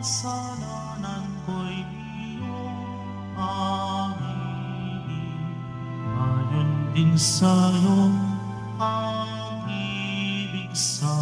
kasalanan ko'y iyong aminin. Ayon din sa'yo ang ibig sa'yo.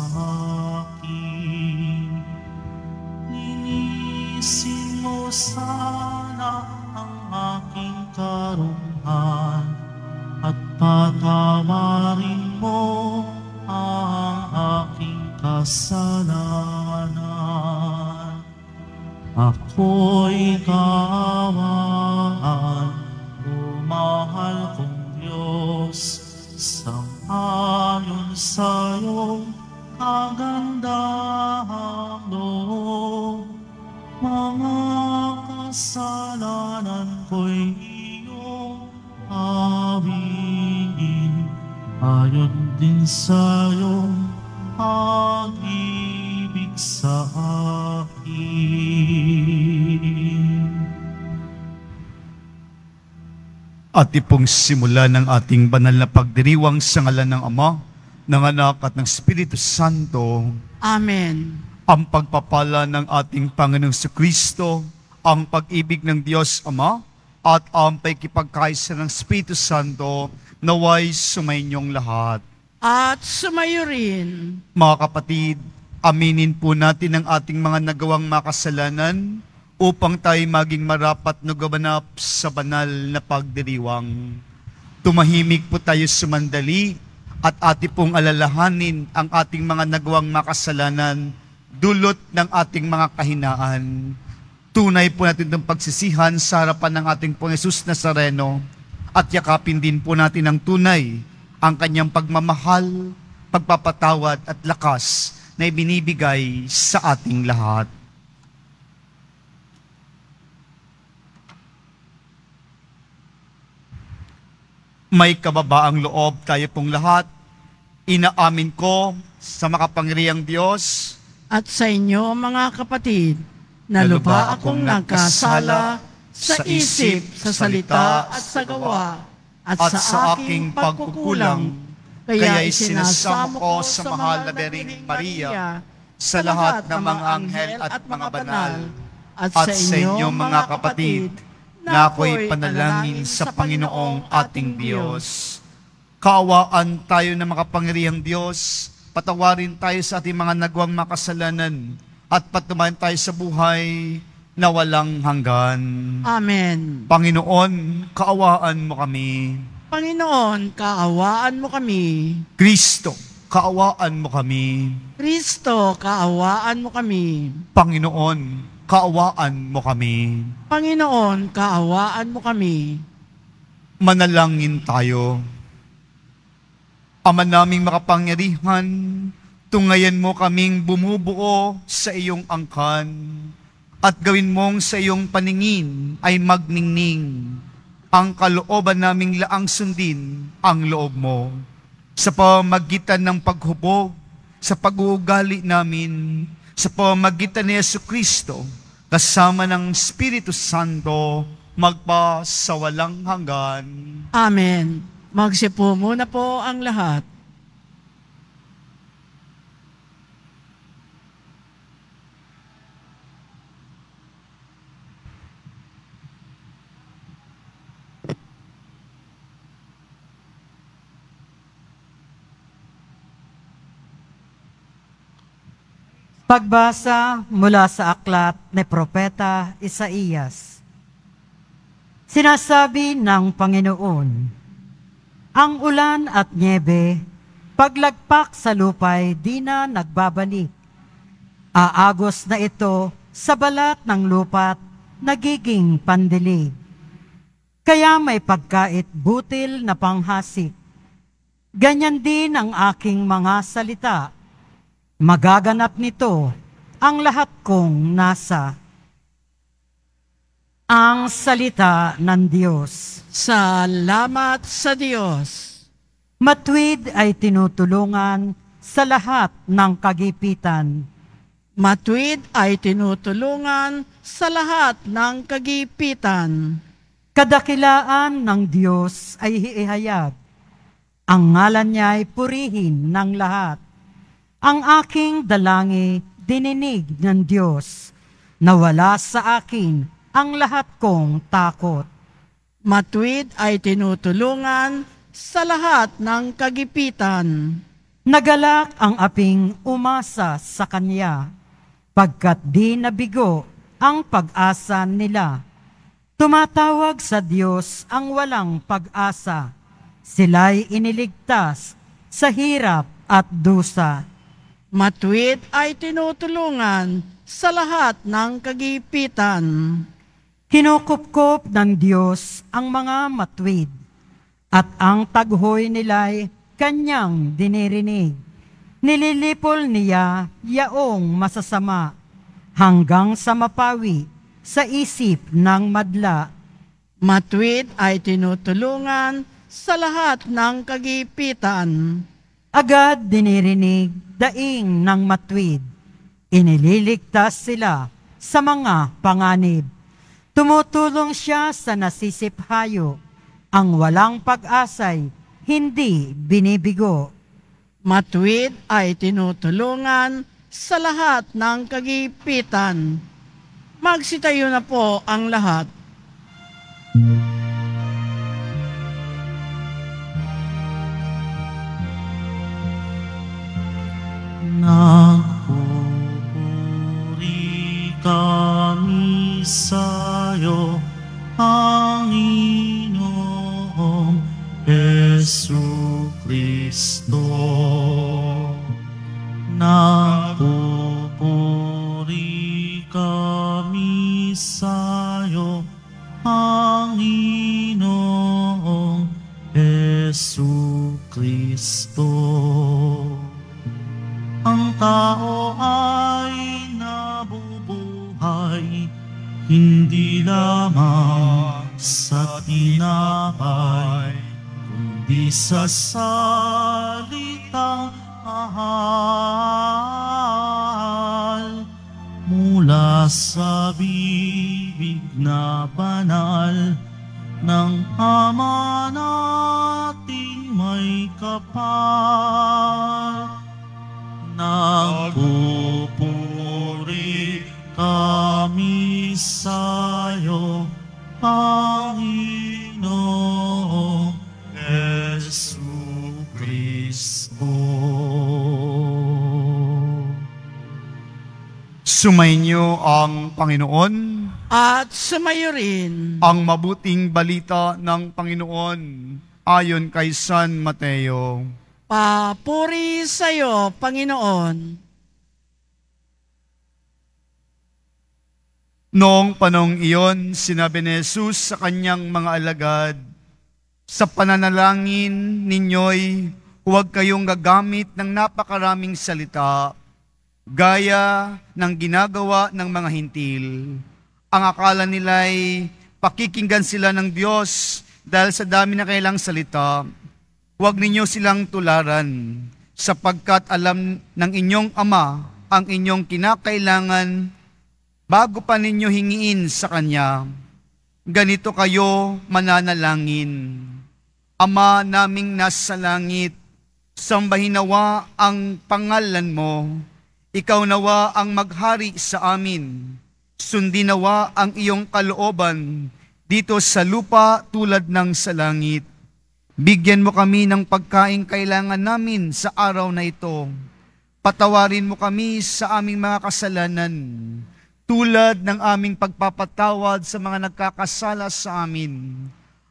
simula ng ating banal na pagdiriwang sa ngalan ng Ama, ng Anak at ng Espiritu Santo. Amen. Ang pagpapala ng ating Panginoong sa Kristo, ang pag-ibig ng Diyos Ama, at ang paikipagkaisa ng Espiritu Santo, naway sumainyong lahat. At sumayo rin. Mga kapatid, aminin po natin ang ating mga nagawang makasalanan upang tayo maging marapat na gabanap sa banal na pagdiriwang. Tumahimik po tayo sumandali at ati pong alalahanin ang ating mga nagawang makasalanan dulot ng ating mga kahinaan. Tunay po natin itong pagsisihan sa harapan ng ating Pong na Nazareno at yakapin din po natin ang tunay ang kanyang pagmamahal, pagpapatawad at lakas na ibinibigay sa ating lahat. may kababaang loob tayo pong lahat. Inaamin ko sa makapangyariang Diyos. At sa inyo mga kapatid, na lupa akong nagkasala sa isip, sa salita at sa gawa at, at sa aking pagkukulang. Kaya isinasamo ko sa mahal na Bering Maria sa lahat ng mga anghel at mga banal at sa inyo mga kapatid na ako'y panalangin sa Panginoong ating Diyos. Kawaan tayo ng makapangyarihang Diyos, patawarin tayo sa ating mga nagwang makasalanan, at patumayan tayo sa buhay na walang hanggan. Amen. Panginoon, kaawaan mo kami. Panginoon, kaawaan mo kami. Kristo, kaawaan mo kami. Kristo, kaawaan mo kami. Panginoon, kaawaan mo kami. Panginoon, kaawaan mo kami. Manalangin tayo. Ama naming makapangyarihan, tungayan mo kaming bumubuo sa iyong angkan at gawin mong sa iyong paningin ay magningning ang kalooban naming laang sundin ang loob mo sa pamagitan ng paghubog sa pag-uugali namin sa pamagitan ni Yesu Kristo, kasama ng Espiritu Santo, magpa sa walang hanggan. Amen. Magsipo muna po ang lahat. Pagbasa mula sa aklat ni Propeta Isaías. Sinasabi ng Panginoon, Ang ulan at niebe, paglagpak sa lupay, di na nagbabalik. Aagos na ito sa balat ng lupat, nagiging pandilig. Kaya may pagkait butil na panghasik. Ganyan din ang aking mga salita Magaganap nito ang lahat kong nasa ang salita ng Diyos. Salamat sa Diyos. Matwid ay tinutulungan sa lahat ng kagipitan. Matwid ay tinutulungan sa lahat ng kagipitan. Kadakilaan ng Diyos ay hiihayag. Ang ngalan niya ay purihin ng lahat. Ang aking dalangi dininig ng Diyos, nawala sa akin ang lahat kong takot. Matwid ay tinutulungan sa lahat ng kagipitan. Nagalak ang aping umasa sa kanya, pagkat di nabigo ang pag-asa nila. Tumatawag sa Diyos ang walang pag-asa. Sila'y iniligtas sa hirap at dusa. Matuwid ay tinutulungan sa lahat ng kagipitan. Kinukupkup ng Diyos ang mga matwid, at ang taghoy nila'y kanyang dinirinig. Nililipol niya yaong masasama hanggang sa mapawi sa isip ng madla. Matwid ay tinutulungan sa lahat ng kagipitan. Agad dinirinig daing ng matwid. Inililigtas sila sa mga panganib. Tumutulong siya sa nasisip ang walang pag-asay, hindi binibigo. Matwid ay tinutulungan sa lahat ng kagipitan. Magsitayo na po ang lahat Panginoong Yesu Kristo. Nagpupuri kami sa'yo, Panginoong Yesu Kristo. Ang tao lamang sa tinapay, kundi sa salitang mahal. Mula sa bibig na banal ng Ama nating may kapal. Nagpupuri kami sa Panginoong Yesu Cristo. Sumainyo ang Panginoon at sumayo rin ang mabuting balita ng Panginoon ayon kay San Mateo. Papuri sa iyo, Panginoon. Noong panong iyon, sinabi ni Jesus sa kanyang mga alagad, Sa pananalangin ninyo'y huwag kayong gagamit ng napakaraming salita, gaya ng ginagawa ng mga hintil. Ang akala nila'y pakikinggan sila ng Diyos dahil sa dami na kailang salita. Huwag ninyo silang tularan, sapagkat alam ng inyong Ama ang inyong kinakailangan bago pa ninyo hingiin sa Kanya, ganito kayo mananalangin. Ama naming nasa langit, sambahin nawa ang pangalan mo, ikaw nawa ang maghari sa amin, sundin nawa ang iyong kalooban dito sa lupa tulad ng sa langit. Bigyan mo kami ng pagkain kailangan namin sa araw na ito. Patawarin mo kami sa aming mga kasalanan tulad ng aming pagpapatawad sa mga nagkakasala sa amin.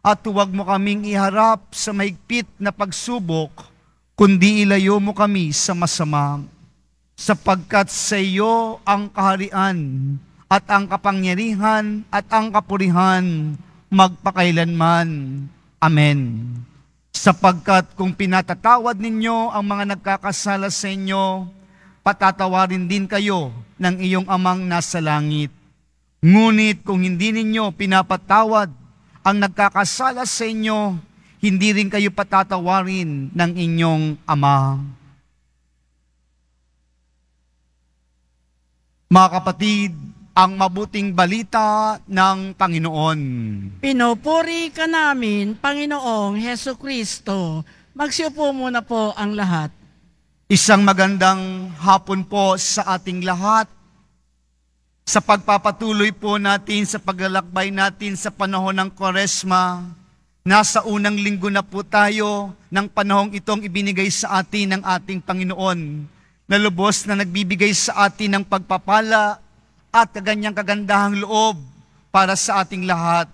At huwag mo kaming iharap sa mahigpit na pagsubok, kundi ilayo mo kami sa masama. Sapagkat sa iyo ang kaharian, at ang kapangyarihan, at ang kapurihan, magpakailanman. Amen. Sapagkat kung pinatatawad ninyo ang mga nagkakasala sa inyo, patatawarin din kayo ng iyong amang nasa langit. Ngunit kung hindi ninyo pinapatawad ang nagkakasala sa inyo, hindi rin kayo patatawarin ng inyong ama. Mga kapatid, ang mabuting balita ng Panginoon. Pinupuri ka namin, Panginoong Heso Kristo. Magsiupo muna po ang lahat. Isang magandang hapon po sa ating lahat. Sa pagpapatuloy po natin sa paglalakbay natin sa panahon ng Koresma, nasa unang linggo na po tayo ng panahong itong ibinigay sa atin ng ating Panginoon na lubos na nagbibigay sa atin ng pagpapala at kaganyang kagandahang loob para sa ating lahat.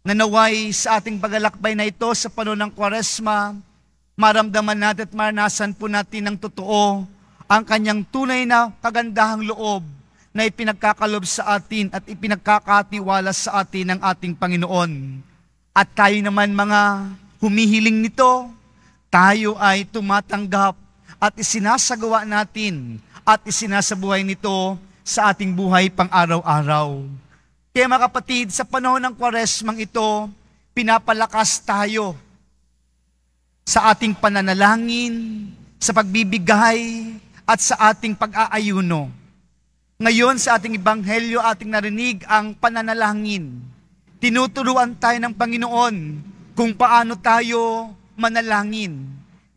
Nanaway sa ating paglalakbay na ito sa panahon ng Kwaresma, maramdaman natin at maranasan po natin ng totoo ang kanyang tunay na kagandahang loob na ipinagkakalob sa atin at ipinagkakatiwala sa atin ng ating Panginoon. At tayo naman mga humihiling nito, tayo ay tumatanggap at isinasagawa natin at isinasabuhay nito sa ating buhay pang-araw-araw. Kaya mga kapatid, sa panahon ng kwaresmang ito, pinapalakas tayo sa ating pananalangin, sa pagbibigay, at sa ating pag-aayuno. Ngayon sa ating ibanghelyo, ating narinig ang pananalangin. Tinuturuan tayo ng Panginoon kung paano tayo manalangin.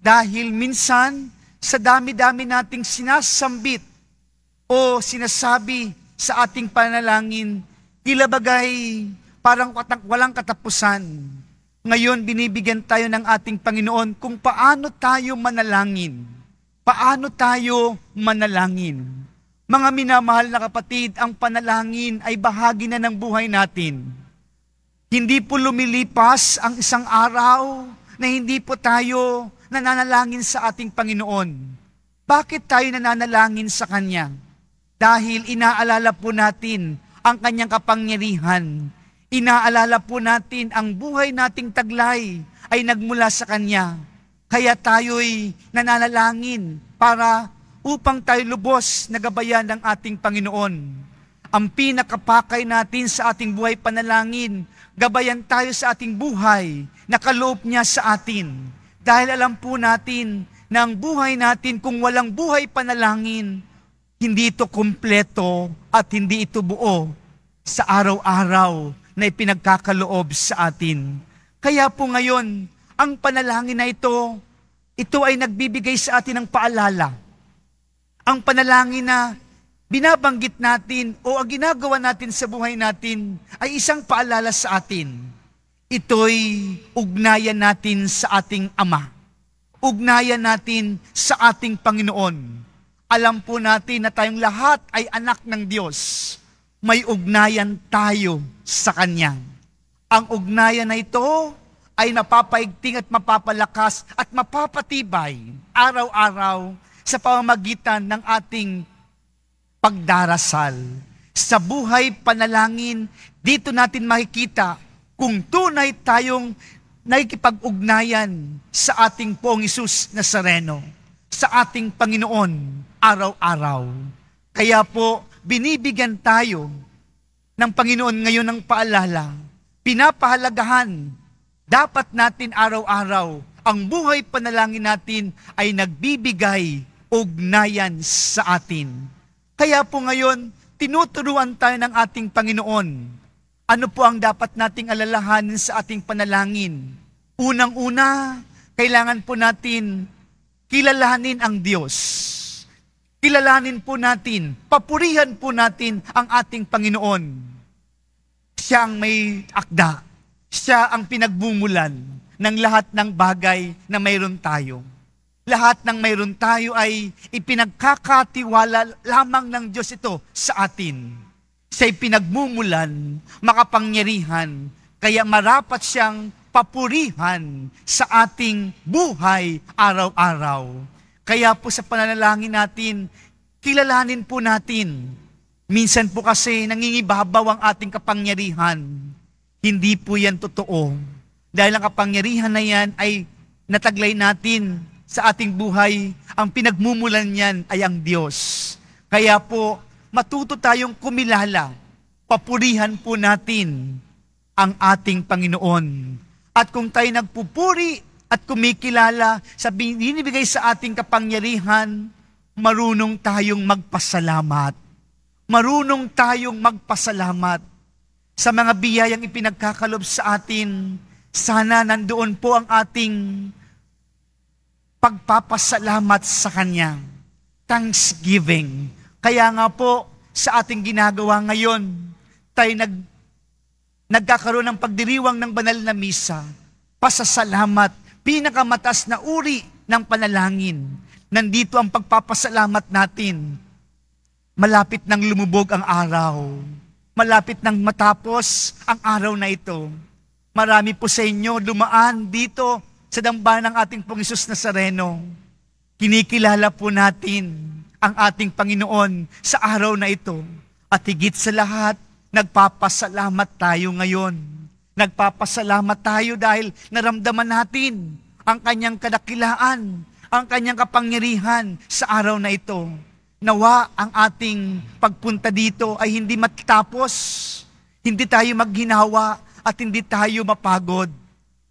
Dahil minsan, sa dami-dami nating sinasambit o sinasabi sa ating panalangin, tila bagay parang walang katapusan ngayon, binibigyan tayo ng ating Panginoon kung paano tayo manalangin. Paano tayo manalangin. Mga minamahal na kapatid, ang panalangin ay bahagi na ng buhay natin. Hindi po lumilipas ang isang araw na hindi po tayo nananalangin sa ating Panginoon. Bakit tayo nananalangin sa Kanya? Dahil inaalala po natin ang Kanyang kapangyarihan, Inaalala po natin ang buhay nating taglay ay nagmula sa Kanya. Kaya tayo'y nananalangin para upang tayo lubos na gabayan ng ating Panginoon. Ang pinakapakay natin sa ating buhay panalangin, gabayan tayo sa ating buhay na kaloob niya sa atin. Dahil alam po natin na ang buhay natin kung walang buhay panalangin, hindi ito kumpleto at hindi ito buo sa araw-araw na ipinagkakaloob sa atin. Kaya po ngayon, ang panalangin na ito, ito ay nagbibigay sa atin ng paalala. Ang panalangin na binabanggit natin o ang ginagawa natin sa buhay natin ay isang paalala sa atin. Ito'y ugnayan natin sa ating Ama. Ugnayan natin sa ating Panginoon. Alam po natin na tayong lahat ay anak ng Diyos may ugnayan tayo sa Kanya. Ang ugnayan na ito ay napapaigting at mapapalakas at mapapatibay araw-araw sa pamamagitan ng ating pagdarasal. Sa buhay panalangin, dito natin makikita kung tunay tayong nakikipag-ugnayan sa ating poong Isus na sareno, sa ating Panginoon araw-araw. Kaya po, binibigyan tayo ng Panginoon ngayon ng paalala, pinapahalagahan, dapat natin araw-araw, ang buhay panalangin natin ay nagbibigay ugnayan sa atin. Kaya po ngayon, tinuturuan tayo ng ating Panginoon. Ano po ang dapat nating alalahanin sa ating panalangin? Unang-una, kailangan po natin kilalahanin ang Diyos kilalanin po natin, papurihan po natin ang ating Panginoon. Siyang may akda. Siya ang pinagbumulan ng lahat ng bagay na mayroon tayo. Lahat ng mayroon tayo ay ipinagkakatiwala lamang ng Diyos ito sa atin. Siya'y pinagmumulan, makapangyarihan, kaya marapat siyang papurihan sa ating buhay araw-araw kaya po sa pananalangin natin, kilalanin po natin. Minsan po kasi nangingibabaw ang ating kapangyarihan. Hindi po yan totoo. Dahil ang kapangyarihan na yan ay nataglay natin sa ating buhay. Ang pinagmumulan niyan ay ang Diyos. Kaya po, matuto tayong kumilala. Papurihan po natin ang ating Panginoon. At kung tayo nagpupuri at kumikilala sa binibigay sa ating kapangyarihan, marunong tayong magpasalamat. Marunong tayong magpasalamat sa mga biyayang ipinagkakalob sa atin. Sana nandoon po ang ating pagpapasalamat sa Kanya. Thanksgiving. Kaya nga po, sa ating ginagawa ngayon, tayo nag, nagkakaroon ng pagdiriwang ng banal na misa, pasasalamat pinakamatas na uri ng panalangin. Nandito ang pagpapasalamat natin. Malapit nang lumubog ang araw. Malapit nang matapos ang araw na ito. Marami po sa inyo dumaan dito sa damba ng ating Panginoon na Sareno. Kinikilala po natin ang ating Panginoon sa araw na ito. At higit sa lahat, nagpapasalamat tayo ngayon Nagpapasalamat tayo dahil naramdaman natin ang kanyang kadakilaan, ang kanyang kapangyarihan sa araw na ito. Nawa ang ating pagpunta dito ay hindi matatapos, hindi tayo maghinawa at hindi tayo mapagod.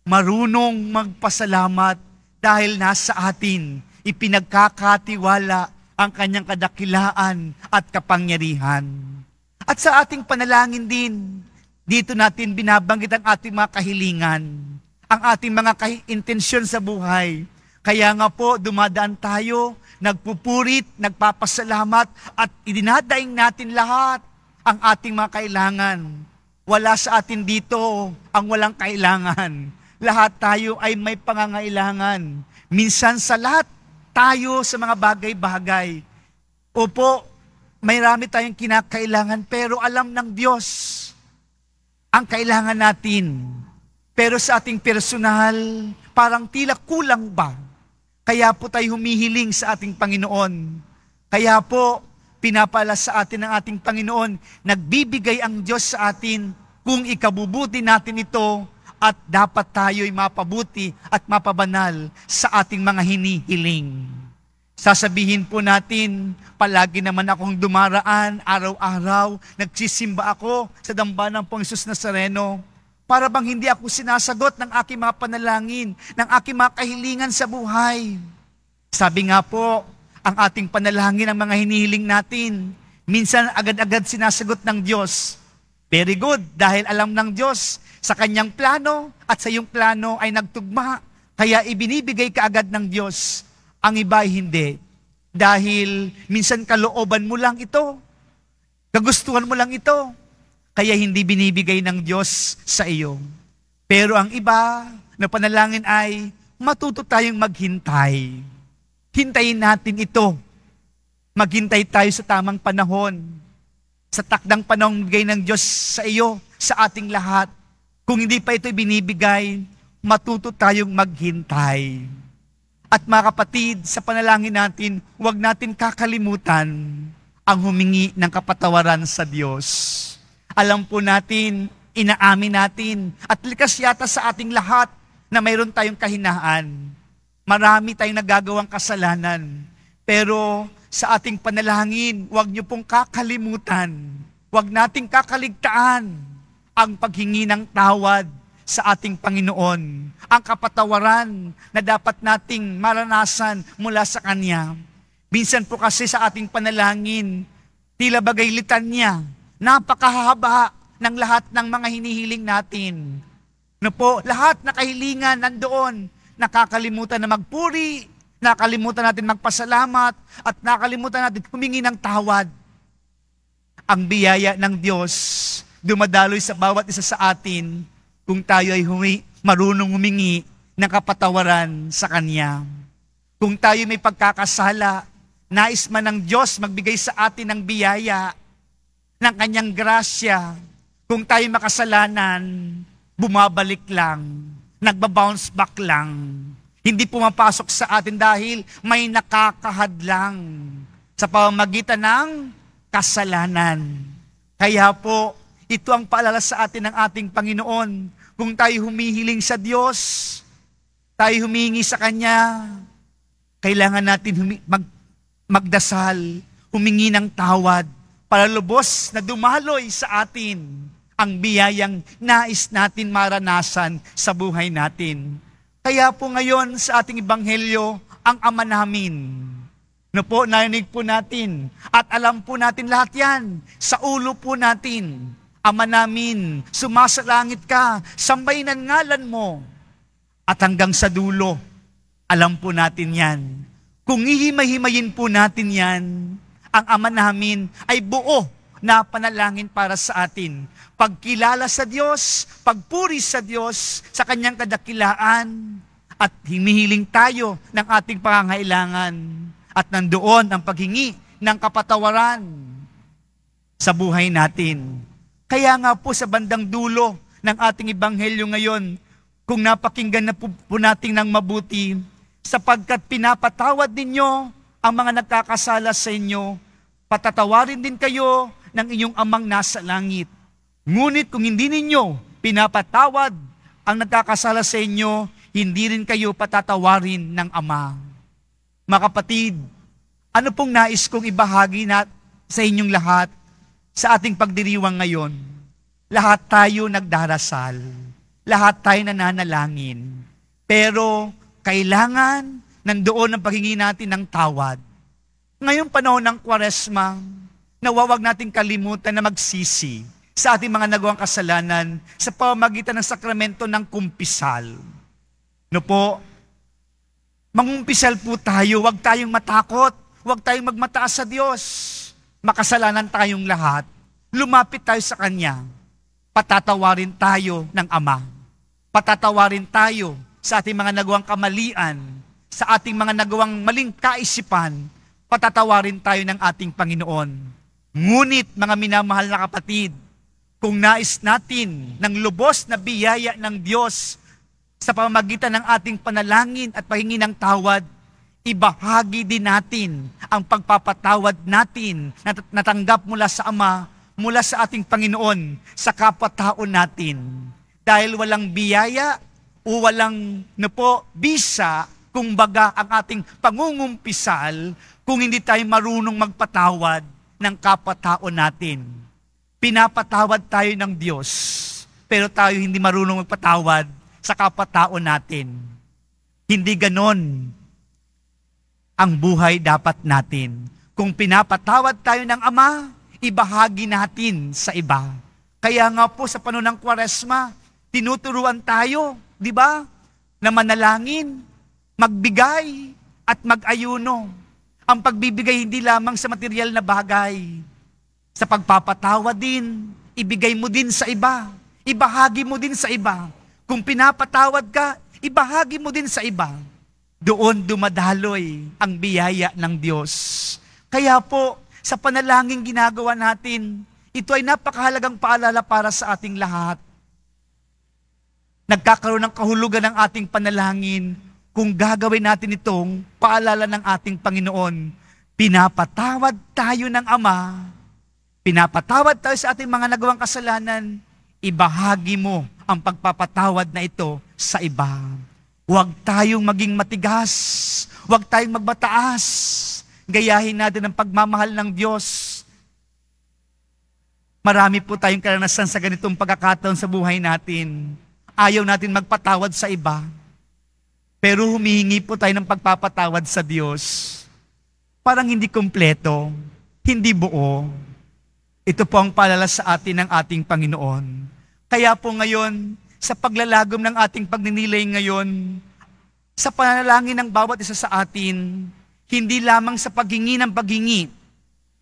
Marunong magpasalamat dahil nasa atin ipinagkakatiwala ang kanyang kadakilaan at kapangyarihan. At sa ating panalangin din, dito natin binabanggit ang ating mga kahilingan, ang ating mga intensyon sa buhay. Kaya nga po, dumadaan tayo, nagpupurit, nagpapasalamat, at idinadaing natin lahat ang ating mga kailangan. Wala sa atin dito ang walang kailangan. Lahat tayo ay may pangangailangan. Minsan sa lahat tayo sa mga bagay-bagay. Opo, may rami tayong kinakailangan pero alam ng Diyos ang kailangan natin. Pero sa ating personal, parang tila kulang ba? Kaya po tayo humihiling sa ating Panginoon. Kaya po, pinapala sa atin ng ating Panginoon, nagbibigay ang Diyos sa atin kung ikabubuti natin ito at dapat tayo'y mapabuti at mapabanal sa ating mga hinihiling. Sasabihin po natin, palagi naman akong dumaraan, araw-araw, nagsisimba ako sa damba ng Pong Isus Nazareno. Para bang hindi ako sinasagot ng aking mga panalangin, ng aking mga kahilingan sa buhay. Sabi nga po, ang ating panalangin, ang mga hinihiling natin, minsan agad-agad sinasagot ng Diyos. Very good, dahil alam ng Diyos sa kanyang plano at sa iyong plano ay nagtugma. Kaya ibinibigay ka agad ng Diyos ang iba hindi. Dahil minsan kalooban mo lang ito. Kagustuhan mo lang ito. Kaya hindi binibigay ng Diyos sa iyo. Pero ang iba na panalangin ay matuto tayong maghintay. Hintayin natin ito. Maghintay tayo sa tamang panahon. Sa takdang panahon bigay ng Diyos sa iyo, sa ating lahat. Kung hindi pa ito binibigay, matuto tayong maghintay. At mga kapatid, sa panalangin natin, huwag natin kakalimutan ang humingi ng kapatawaran sa Diyos. Alam po natin, inaamin natin, at likas yata sa ating lahat na mayroon tayong kahinaan. Marami tayong nagagawang kasalanan. Pero sa ating panalangin, huwag niyo pong kakalimutan, huwag nating kakaligtaan ang paghingi ng tawad sa ating Panginoon, ang kapatawaran na dapat nating maranasan mula sa Kanya. Minsan po kasi sa ating panalangin, tila bagay litanya, napakahaba ng lahat ng mga hinihiling natin. No po, lahat na kahilingan nandoon, nakakalimutan na magpuri, nakalimutan natin magpasalamat, at nakalimutan natin humingi ng tawad. Ang biyaya ng Diyos dumadaloy sa bawat isa sa atin kung tayo ay humi, marunong humingi ng kapatawaran sa Kanya. Kung tayo may pagkakasala, nais man ng Diyos magbigay sa atin ng biyaya, ng Kanyang grasya. Kung tayo makasalanan, bumabalik lang, nagbabounce back lang. Hindi pumapasok sa atin dahil may nakakahad lang sa pamagitan ng kasalanan. Kaya po, ito ang paalala sa atin ng ating Panginoon kung tayo humihiling sa Diyos, tayo humingi sa Kanya, kailangan natin humi- mag- magdasal, humingi ng tawad, para lubos na dumaloy sa atin ang biyayang nais natin maranasan sa buhay natin. Kaya po ngayon sa ating ibanghelyo, ang ama namin, na po narinig po natin at alam po natin lahat yan sa ulo po natin Ama namin, sumasalangit ka, sambayin ang ngalan mo. At hanggang sa dulo, alam po natin yan. Kung hihimay po natin yan, ang Ama namin ay buo na panalangin para sa atin. Pagkilala sa Diyos, pagpuri sa Diyos, sa Kanyang kadakilaan, at hinihiling tayo ng ating pangangailangan. At nandoon ang paghingi ng kapatawaran sa buhay natin. Kaya nga po sa bandang dulo ng ating ebanghelyo ngayon, kung napakinggan na po, po natin ng mabuti, sapagkat pinapatawad ninyo ang mga nagkakasala sa inyo, patatawarin din kayo ng inyong amang nasa langit. Ngunit kung hindi ninyo pinapatawad ang nagkakasala sa inyo, hindi rin kayo patatawarin ng Ama. Mga kapatid, ano pong nais kong ibahagi na sa inyong lahat sa ating pagdiriwang ngayon, lahat tayo nagdarasal, lahat tayo nananalangin, pero kailangan nandoon ang paghingi natin ng tawad. Ngayong panahon ng kwaresma, nawawag natin kalimutan na magsisi sa ating mga nagawang kasalanan sa pamagitan ng sakramento ng kumpisal. No po, mangumpisal po tayo, huwag tayong matakot, huwag tayong magmataas sa Diyos makasalanan tayong lahat, lumapit tayo sa Kanya, patatawarin tayo ng Ama. Patatawarin tayo sa ating mga nagawang kamalian, sa ating mga nagawang maling kaisipan, patatawarin tayo ng ating Panginoon. Ngunit, mga minamahal na kapatid, kung nais natin ng lubos na biyaya ng Diyos sa pamamagitan ng ating panalangin at pahingi ng tawad, ibahagi din natin ang pagpapatawad natin na natanggap mula sa Ama, mula sa ating Panginoon, sa kapatao natin. Dahil walang biyaya o walang na ano po, bisa, kumbaga ang ating pangungumpisal kung hindi tayo marunong magpatawad ng kapatao natin. Pinapatawad tayo ng Diyos, pero tayo hindi marunong magpatawad sa kapatao natin. Hindi ganon ang buhay dapat natin. Kung pinapatawad tayo ng Ama, ibahagi natin sa iba. Kaya nga po sa panahon ng Kwaresma, tinuturuan tayo, di ba? Na manalangin, magbigay, at mag-ayuno. Ang pagbibigay hindi lamang sa material na bagay. Sa pagpapatawad din, ibigay mo din sa iba. Ibahagi mo din sa iba. Kung pinapatawad ka, ibahagi mo din sa iba doon dumadaloy ang biyaya ng Diyos. Kaya po, sa panalangin ginagawa natin, ito ay napakahalagang paalala para sa ating lahat. Nagkakaroon ng kahulugan ng ating panalangin kung gagawin natin itong paalala ng ating Panginoon. Pinapatawad tayo ng Ama, pinapatawad tayo sa ating mga nagawang kasalanan, ibahagi mo ang pagpapatawad na ito sa iba. Huwag tayong maging matigas. Huwag tayong magmataas. Gayahin natin ang pagmamahal ng Diyos. Marami po tayong karanasan sa ganitong pagkakataon sa buhay natin. Ayaw natin magpatawad sa iba. Pero humihingi po tayo ng pagpapatawad sa Diyos. Parang hindi kumpleto, hindi buo. Ito po ang palala sa atin ng ating Panginoon. Kaya po ngayon, sa paglalagom ng ating pagninilay ngayon, sa panalangin ng bawat isa sa atin, hindi lamang sa paghingi ng paghingi,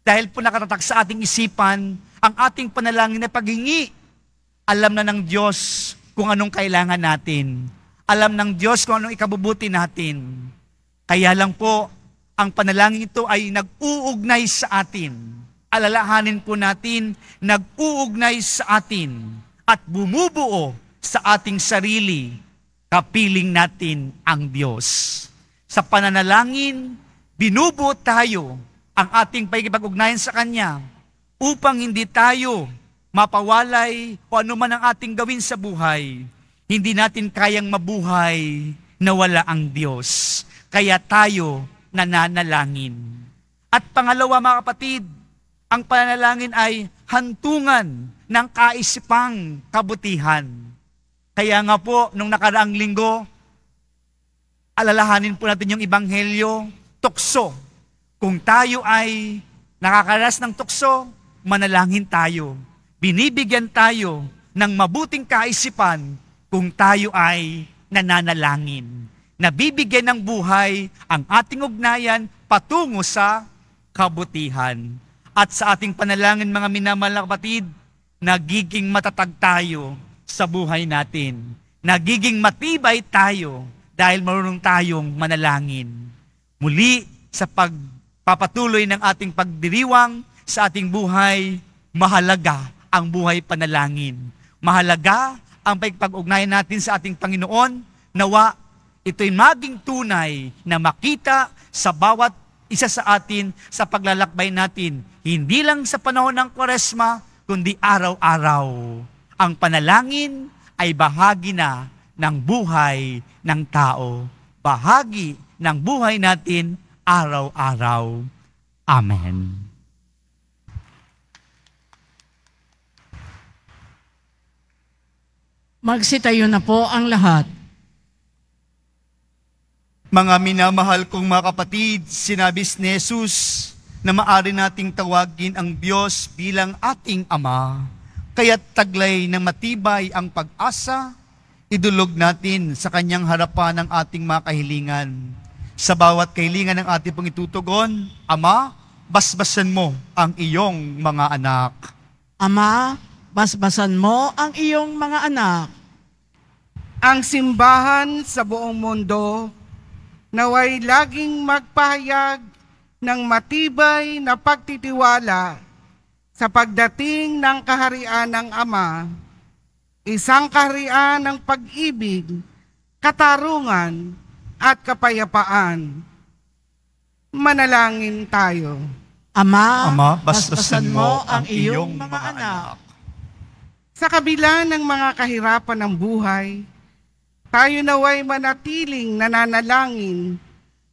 dahil po nakatatak sa ating isipan, ang ating panalangin na paghingi, alam na ng Diyos kung anong kailangan natin. Alam ng Diyos kung anong ikabubuti natin. Kaya lang po, ang panalangin ito ay nag-uugnay sa atin. Alalahanin po natin, nag-uugnay sa atin at bumubuo sa ating sarili, kapiling natin ang Diyos. Sa pananalangin, binubuo tayo ang ating pagkipag-ugnayan sa Kanya upang hindi tayo mapawalay o anuman ang ating gawin sa buhay, hindi natin kayang mabuhay na wala ang Diyos. Kaya tayo nananalangin. At pangalawa mga kapatid, ang pananalangin ay hantungan ng kaisipang kabutihan. Kaya nga po, nung nakaraang linggo, alalahanin po natin yung ibanghelyo, tukso. Kung tayo ay nakakaras ng tukso, manalangin tayo. Binibigyan tayo ng mabuting kaisipan kung tayo ay nananalangin. Nabibigyan ng buhay ang ating ugnayan patungo sa kabutihan. At sa ating panalangin mga minamahal na kapatid, nagiging matatag tayo sa buhay natin. Nagiging matibay tayo dahil marunong tayong manalangin. Muli sa pagpapatuloy ng ating pagdiriwang sa ating buhay, mahalaga ang buhay panalangin. Mahalaga ang pagpag-ugnayan natin sa ating Panginoon. Nawa, ito'y maging tunay na makita sa bawat isa sa atin sa paglalakbay natin, hindi lang sa panahon ng kwaresma, kundi araw-araw ang panalangin ay bahagi na ng buhay ng tao. Bahagi ng buhay natin araw-araw. Amen. Magsitayo na po ang lahat. Mga minamahal kong mga kapatid, sinabi ni Jesus na maaari nating tawagin ang Diyos bilang ating Ama. Kaya taglay ng matibay ang pag-asa, idulog natin sa kanyang harapan ang ating mga kahilingan. Sa bawat kahilingan ng ating pong itutugon, Ama, basbasan mo ang iyong mga anak. Ama, basbasan mo ang iyong mga anak. Ang simbahan sa buong mundo naway laging magpahayag ng matibay na pagtitiwala sa pagdating ng kaharian ng Ama, isang kaharian ng pag-ibig, katarungan, at kapayapaan. Manalangin tayo. Ama, Ama bastasan mo ang iyong mga anak. Sa kabila ng mga kahirapan ng buhay, tayo naway manatiling nananalangin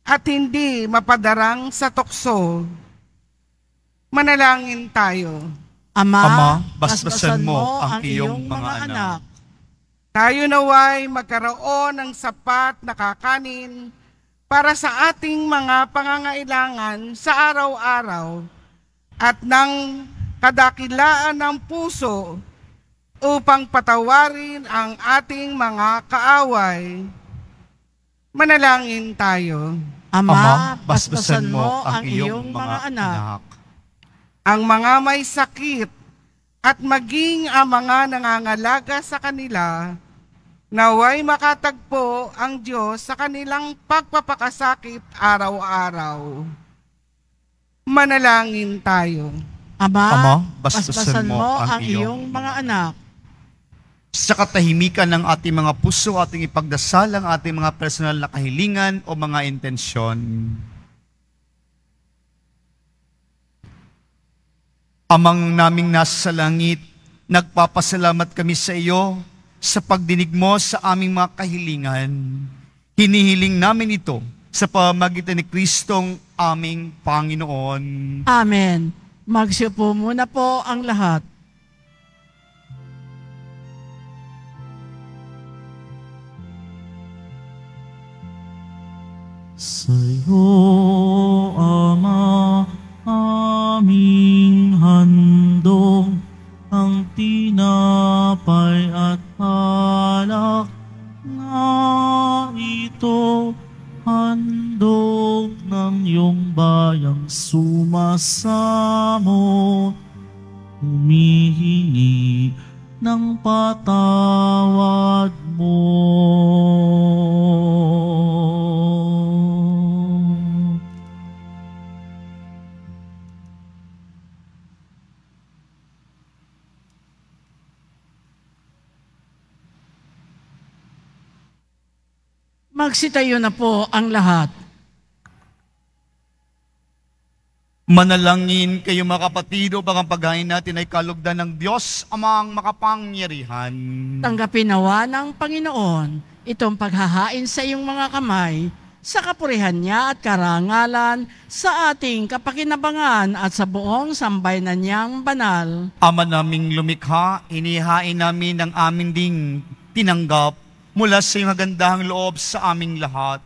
at hindi mapadarang sa tukso Manalangin tayo. Ama, Ama basbasan mo ang iyong mga anak. Tayo naway magkaroon ng sapat na kakanin para sa ating mga pangangailangan sa araw-araw at ng kadakilaan ng puso upang patawarin ang ating mga kaaway. Manalangin tayo. Ama, Ama basbasan mo ang iyong mga anak ang mga may sakit at maging ang mga nangangalaga sa kanila, naway makatagpo ang Diyos sa kanilang pagpapakasakit araw-araw. Manalangin tayo. Ama, Ama bastasan mo ang iyong mga anak. Sa katahimikan ng ating mga puso, ating ipagdasal ang ating mga personal na kahilingan o mga intensyon. Amang naming nasa langit, nagpapasalamat kami sa iyo sa pagdinig mo sa aming mga kahilingan. Hinihiling namin ito sa pamagitan ni Kristong aming Panginoon. Amen. Magsiupo muna po ang lahat. Sa iyo, Ama, aming mundo ang tinapay at alak na ito handog ng iyong bayang sumasamo humihingi ng patawad mo. Magsitayo na po ang lahat. Manalangin kayo mga kapatid upang ang paghain natin ay kalugdan ng Diyos amang makapangyarihan. Tanggapin nawa ng Panginoon itong paghahain sa iyong mga kamay sa kapurihan niya at karangalan sa ating kapakinabangan at sa buong sambayanan niyang banal. Ama naming lumikha, inihain namin ang amin ding tinanggap mula sa iyong agandahang loob sa aming lahat.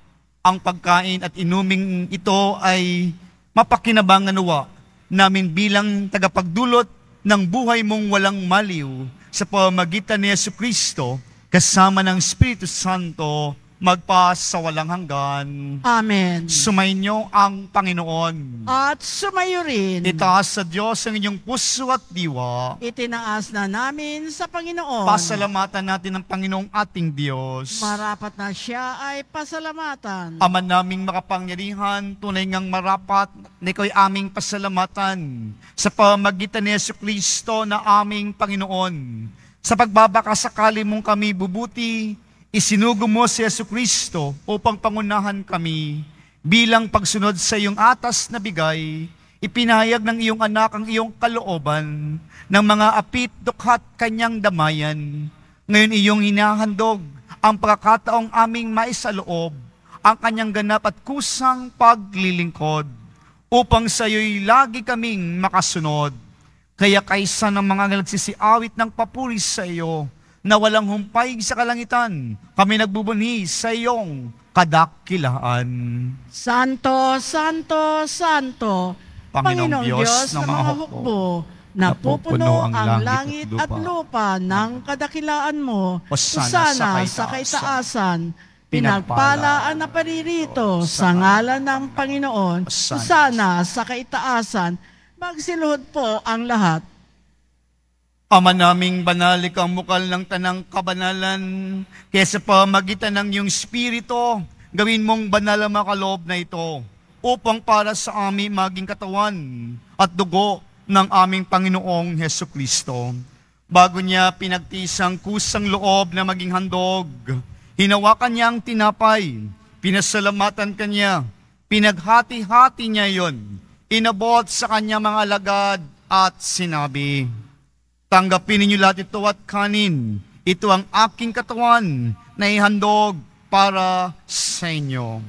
Ang pagkain at inuming ito ay mapakinabangan nawa namin bilang tagapagdulot ng buhay mong walang maliw sa pamagitan ni Yesu Kristo kasama ng Espiritu Santo magpas sa walang hanggan. Amen. Sumainyo ang Panginoon. At sumayo rin. Itaas sa Diyos ang inyong puso at diwa. Itinaas na namin sa Panginoon. Pasalamatan natin ang Panginoong ating Diyos. Marapat na siya ay pasalamatan. Ama naming makapangyarihan, tunay ngang marapat na ikaw'y aming pasalamatan sa pamagitan ni Yesu Kristo na aming Panginoon. Sa pagbabakasakali mong kami bubuti, isinugo mo si Yesu Kristo upang pangunahan kami bilang pagsunod sa iyong atas na bigay, ipinahayag ng iyong anak ang iyong kalooban ng mga apit dukhat kanyang damayan. Ngayon iyong hinahandog ang pagkakataong aming maisaloob ang kanyang ganap at kusang paglilingkod upang sa iyo'y lagi kaming makasunod. Kaya kaysa ng mga nagsisiawit ng papuri sa iyo, na walang humpay sa kalangitan. Kami nagbubuni sa iyong kadakilaan. Santo, Santo, Santo, Panginoong, Panginoong Diyos, Diyos ng mga hukbo, napupuno ang, ang langit at lupa, at ng kadakilaan mo, o sana, sana sa kaitaasan, pinagpalaan na paririto sa ngalan ng Panginoon, o sana sa kaitaasan, magsilhod po ang lahat Ama naming banal, ikaw mukal ng tanang kabanalan, kesa pa magitan ng iyong spirito, gawin mong banal ang mga na ito, upang para sa amin maging katawan at dugo ng aming Panginoong Heso Kristo. Bago niya pinagtisang kusang loob na maging handog, hinawakan niya ang tinapay, pinasalamatan kanya, pinaghati-hati niya yon, inabot sa kanya mga alagad at sinabi, Tanggapin ninyo lahat ito at kanin. Ito ang aking katawan na ihandog para sa inyo.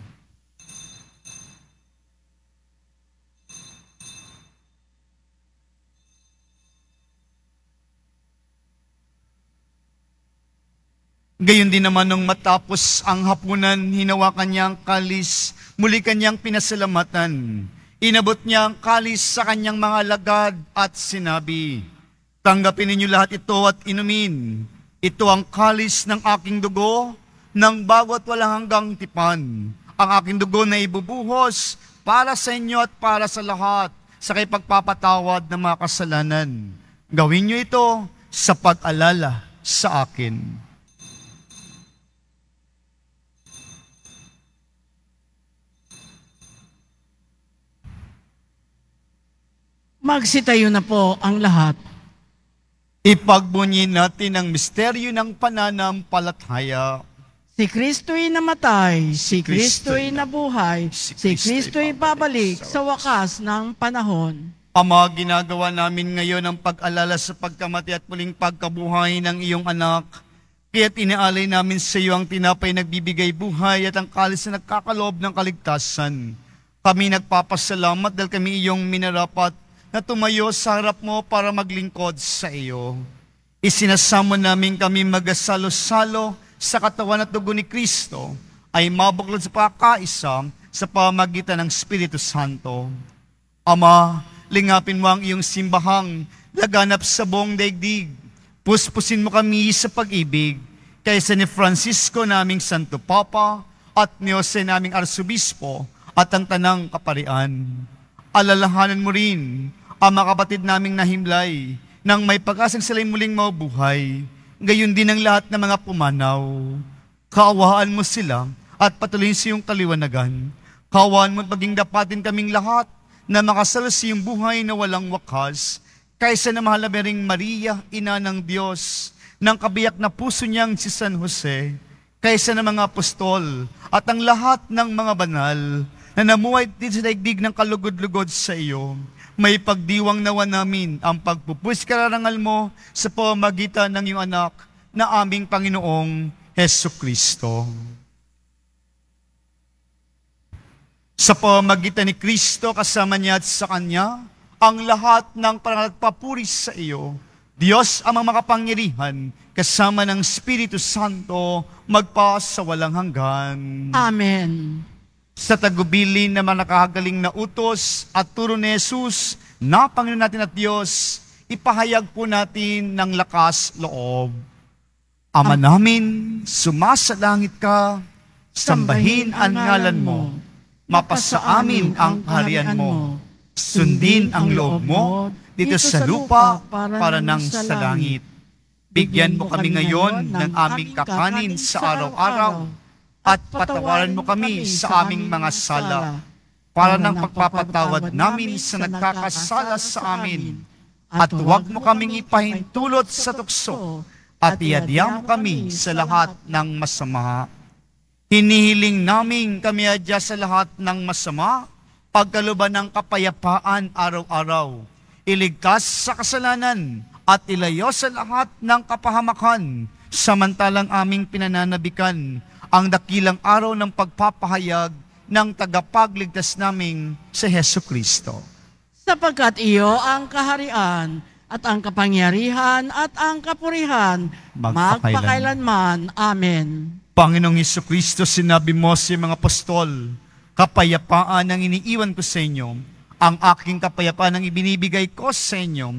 Gayon din naman nung matapos ang hapunan, hinawakan niya ang kalis, muli kanyang pinasalamatan. Inabot niya ang kalis sa kanyang mga lagad at sinabi, Tanggapin ninyo lahat ito at inumin. Ito ang kalis ng aking dugo, ng bago at walang hanggang tipan. Ang aking dugo na ibubuhos para sa inyo at para sa lahat sa kay pagpapatawad ng mga kasalanan. Gawin niyo ito sa pag-alala sa akin. Magsitayo na po ang lahat. Ipagbunyi natin ang misteryo ng pananampalataya. Si Kristo'y namatay, si Kristo'y nabuhay, si Kristo'y babalik sa wakas ng panahon. Ama, ginagawa namin ngayon ang pag-alala sa pagkamati at muling pagkabuhay ng iyong anak. Kaya't inaalay namin sa iyo ang tinapay nagbibigay buhay at ang kalis na nagkakaloob ng kaligtasan. Kami nagpapasalamat dahil kami iyong minarapat na tumayo sa harap mo para maglingkod sa iyo. Isinasamo namin kami magasalo-salo sa katawan at dugo ni Kristo ay mabuklod sa pagkaisa sa pamagitan ng Espiritu Santo. Ama, lingapin mo ang iyong simbahang laganap sa buong daigdig. Puspusin mo kami sa pag-ibig kaysa ni Francisco naming Santo Papa at ni Jose naming Arsobispo at ang Tanang Kaparian. Alalahanan mo rin ang mga kapatid naming nahimlay, nang may pag-asang sila'y muling mabuhay, gayon din ang lahat ng mga pumanaw. Kaawaan mo sila at patuloy sa iyong kaliwanagan. Kaawaan mo paging dapatin kaming lahat na makasal sa iyong buhay na walang wakas, kaysa na mahalabering Maria, Ina ng Diyos, ng kabiyak na puso niyang si San Jose, kaysa ng mga apostol at ang lahat ng mga banal na namuhay din sa daigdig ng kalugod-lugod sa iyo may pagdiwang nawa namin ang pagpupuskarangal mo sa pamagitan ng iyong anak na aming Panginoong Heso Kristo. Sa pamagitan ni Kristo kasama niya at sa Kanya, ang lahat ng panagpapuri sa iyo, Diyos ang makapangyarihan, kasama ng Espiritu Santo, magpa sa walang hanggan. Amen sa tagubilin na manakahagaling na utos at turo ni Jesus na Panginoon natin at Diyos, ipahayag po natin ng lakas loob. Ama namin, sumasalangit ka, sambahin ang ngalan mo, mapasa amin ang kaharian mo, sundin ang loob mo dito sa lupa para ng sa langit. Bigyan mo kami ngayon ng aming kakanin sa araw-araw at patawarin mo kami sa aming mga sala para ng pagpapatawad namin sa nagkakasala sa amin. At huwag mo kaming ipahintulot sa tukso at iadya mo kami sa lahat ng masama. Hinihiling namin kami adya sa lahat ng masama, pagkaluban ng kapayapaan araw-araw, iligtas sa kasalanan at ilayo sa lahat ng kapahamakan, samantalang aming pinananabikan ang dakilang araw ng pagpapahayag ng tagapagligtas naming sa Heso Kristo. Sapagkat iyo ang kaharian at ang kapangyarihan at ang kapurihan magpakailanman. Amen. Panginoong Heso Kristo, sinabi mo sa mga apostol, kapayapaan ang iniiwan ko sa inyo, ang aking kapayapaan ang ibinibigay ko sa inyo,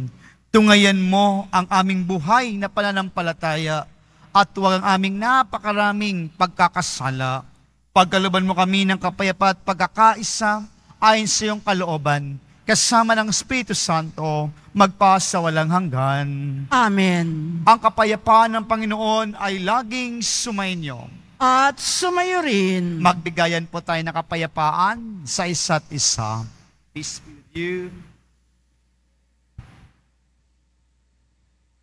tungayan mo ang aming buhay na pananampalataya at huwag ang aming napakaraming pagkakasala. Pagkalaban mo kami ng kapayapa at pagkakaisa ayon sa iyong kalooban, kasama ng Espiritu Santo, magpasa walang hanggan. Amen. Ang kapayapaan ng Panginoon ay laging sumainyo. At sumayo rin. Magbigayan po tayo ng kapayapaan sa isa't isa. Peace be with you.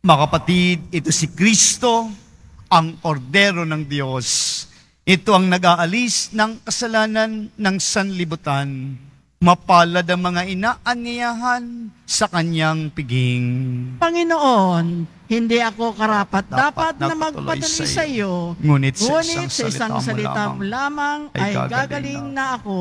Mga kapatid, ito si Kristo, ang kordero ng Diyos. Ito ang nag-aalis ng kasalanan ng sanlibutan. Mapalad ang mga inaanyayahan sa kanyang piging. Panginoon, hindi ako karapat dapat, dapat na magpadali sa iyo. Ngunit, ngunit sa isang, sa isang salita, salita lamang, lamang ay gagaling, gagaling na ako.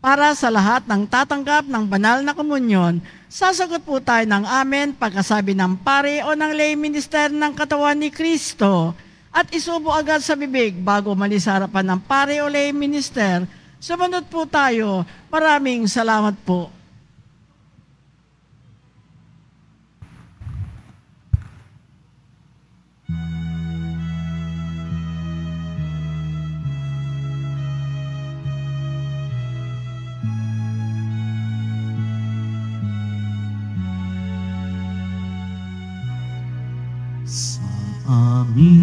para sa lahat ng tatanggap ng banal na komunyon, sasagot po tayo ng amen pagkasabi ng pare o ng lay minister ng katawan ni Kristo at isubo agad sa bibig bago malisarapan ng pare o lay minister. Sumunod po tayo. Maraming salamat po. caminho.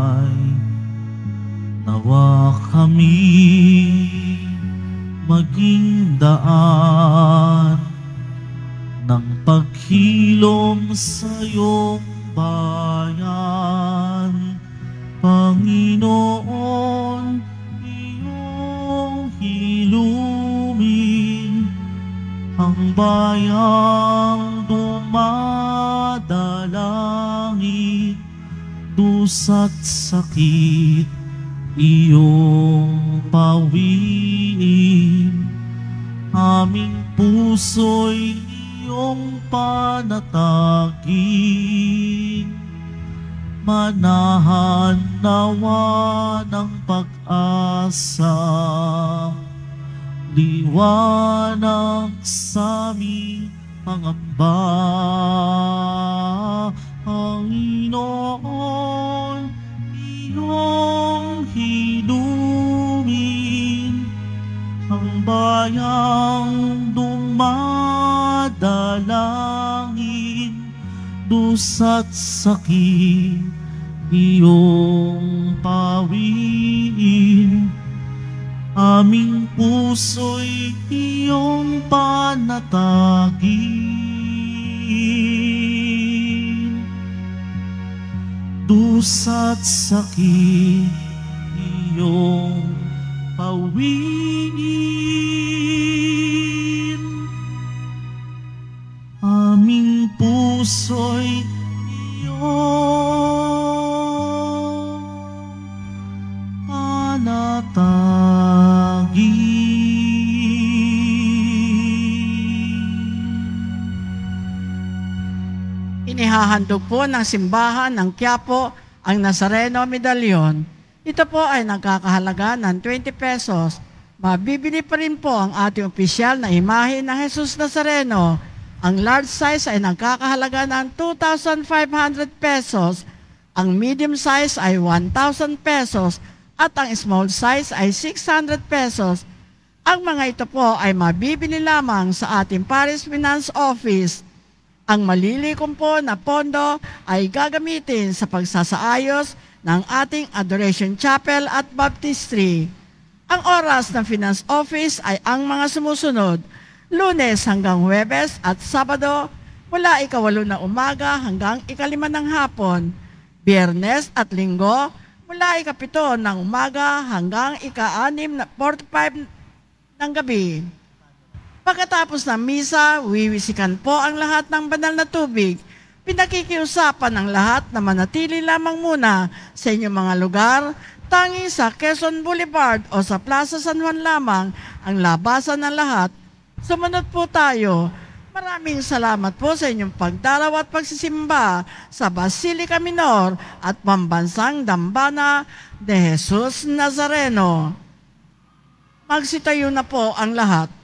buhay Nawa kami maging daan ng paghilom sa iyong bahay puso't sakit iyong pawiin. Aming puso'y iyong panatakin. Manahan nawa ng pag-asa. Liwanag sa aming pangamba. Panginoon. bayang dumadalangin dusat sakit iyong pawiin aming puso'y iyong panatagin dusat sakit iyong pawiin Aming puso'y iyo Panatagin Inihahandog po ng simbahan ng Quiapo ang Nazareno Medallion ito po ay nagkakahalaga ng 20 pesos. Mabibili pa rin po ang ating opisyal na imahe ng Jesus Nazareno. Ang large size ay nagkakahalaga ng 2,500 pesos. Ang medium size ay 1,000 pesos at ang small size ay 600 pesos. Ang mga ito po ay mabibili lamang sa ating Paris Finance Office. Ang malilikom po na pondo ay gagamitin sa pagsasaayos ng ating Adoration Chapel at Baptistry. Ang oras ng Finance Office ay ang mga sumusunod, Lunes hanggang Huwebes at Sabado mula ikawalo na umaga hanggang ikalima ng hapon, Biyernes at Linggo mula ikapito ng umaga hanggang ika-anim na 45 ng gabi. Pagkatapos ng misa, wiwisikan po ang lahat ng banal na tubig – Pinakikiusapan ng lahat na manatili lamang muna sa inyong mga lugar, tangi sa Quezon Boulevard o sa Plaza San Juan lamang ang labasan ng lahat. Sumunod po tayo. Maraming salamat po sa inyong pagdaraw at pagsisimba sa Basilica Minor at Pambansang Dambana de Jesus Nazareno. Magsitayo na po ang lahat.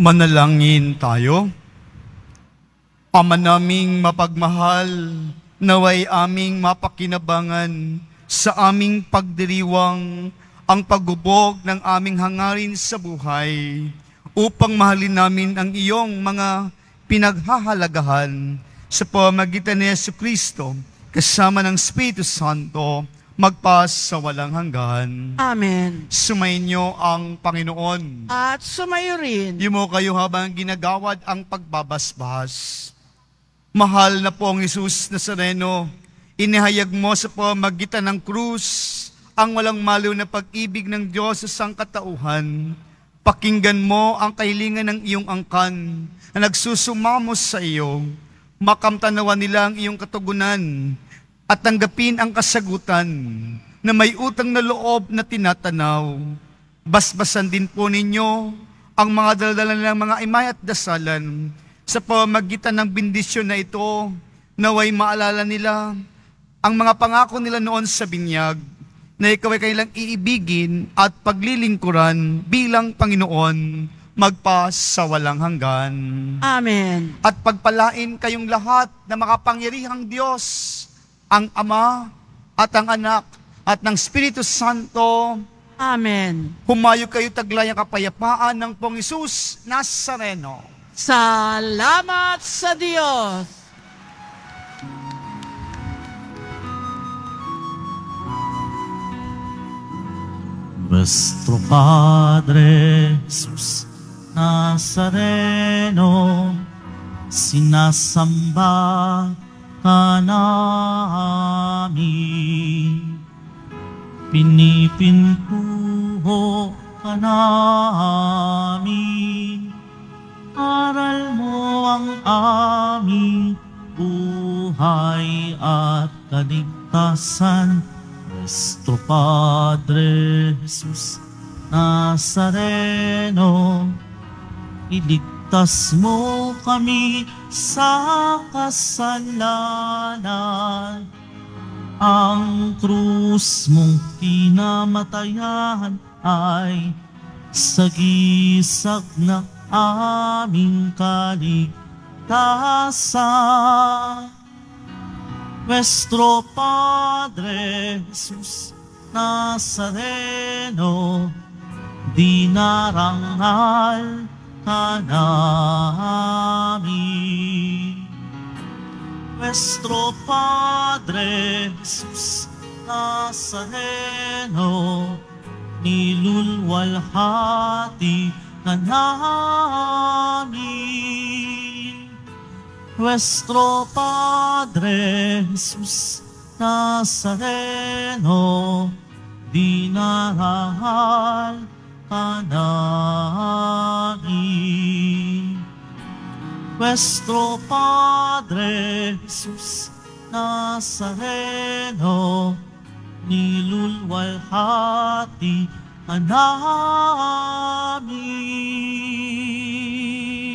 Manalangin tayo. Ama naming mapagmahal, naway aming mapakinabangan sa aming pagdiriwang ang pagubog ng aming hangarin sa buhay upang mahalin namin ang iyong mga pinaghahalagahan sa pamagitan ni Yesu Kristo kasama ng Espiritu Santo magpas sa walang hanggan. Amen. Sumainyo ang Panginoon. At sumayo rin. Yumo kayo habang ginagawad ang pagbabasbas Mahal na po ang Isus Nazareno, inihayag mo sa pamagitan ng krus ang walang malo na pag-ibig ng Diyos sa sangkatauhan. Pakinggan mo ang kahilingan ng iyong angkan na nagsusumamos sa iyo. Makamtanawa nila ang iyong katugunan at tanggapin ang kasagutan na may utang na loob na tinatanaw. Basbasan din po ninyo ang mga daladalan ng mga imay at dasalan sa pamagitan ng bendisyon na ito, naway maalala nila ang mga pangako nila noon sa binyag na ikaw ay kailang iibigin at paglilingkuran bilang Panginoon magpa sa walang hanggan. Amen. At pagpalain kayong lahat na makapangyarihang Diyos, ang Ama at ang Anak at ng Espiritu Santo. Amen. Humayo kayo taglay ang kapayapaan ng Pong Isus Nazareno. Salamat sa Diyos! Nuestro Padre Jesús Nazareno, sinasamba ka namin. Pinipintuho ka namin aral mo ang aming buhay at kaligtasan. Nuestro Padre Jesus Nazareno, iligtas mo kami sa kasalanan. Ang krus mong pinamatayan ay sagisag na aming kaligtasan. Nuestro Padre Jesús Nazareno, dinarangal ka namin. Nuestro Padre Jesús Nazareno, nilulwalhati Hanani, nuestro Padre Jesús Nazareno, dinahal Hanani. Nuestro Padre Jesús Nazareno, nilulwalhati namin.